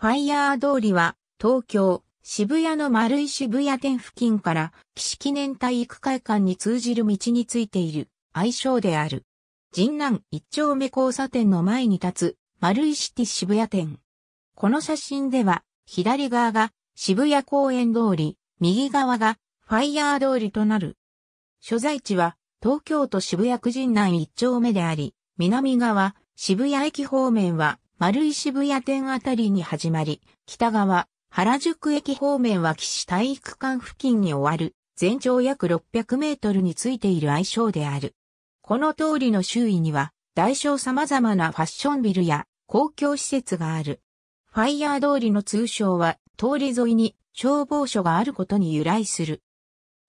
ファイヤー通りは、東京、渋谷の丸い渋谷店付近から、岸記念体育会館に通じる道についている、愛称である。神南一丁目交差点の前に立つ、丸いシティ渋谷店。この写真では、左側が渋谷公園通り、右側がファイヤー通りとなる。所在地は、東京都渋谷区神南一丁目であり、南側、渋谷駅方面は丸井渋谷店あたりに始まり、北側、原宿駅方面は岸体育館付近に終わる、全長約600メートルについている愛称である。この通りの周囲には、大小様々なファッションビルや公共施設がある。ファイヤー通りの通称は、通り沿いに消防署があることに由来する。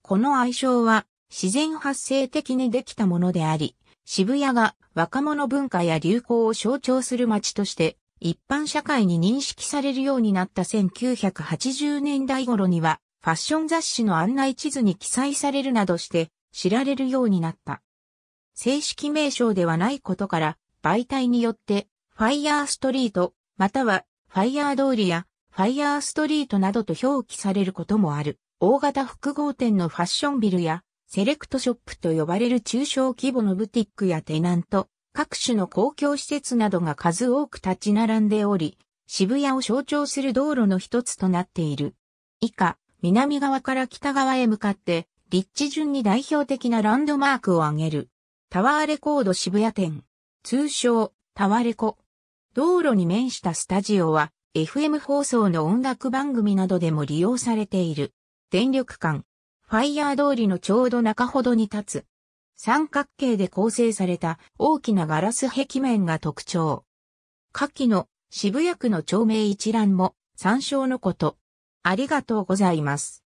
この愛称は、自然発生的にできたものであり、渋谷が若者文化や流行を象徴する街として一般社会に認識されるようになった1980年代頃にはファッション雑誌の案内地図に記載されるなどして知られるようになった。正式名称ではないことから媒体によってファイヤーストリートまたはファイヤー通りやファイヤーストリートなどと表記されることもある大型複合店のファッションビルやセレクトショップと呼ばれる中小規模のブティックやテナント、各種の公共施設などが数多く立ち並んでおり、渋谷を象徴する道路の一つとなっている。以下、南側から北側へ向かって、立地順に代表的なランドマークを挙げる。タワーレコード渋谷店。通称、タワレコ。道路に面したスタジオは、FM 放送の音楽番組などでも利用されている。電力館、ファイヤー通りのちょうど中ほどに立つ。三角形で構成された大きなガラス壁面が特徴。下記の渋谷区の町名一覧も参照のこと。ありがとうございます。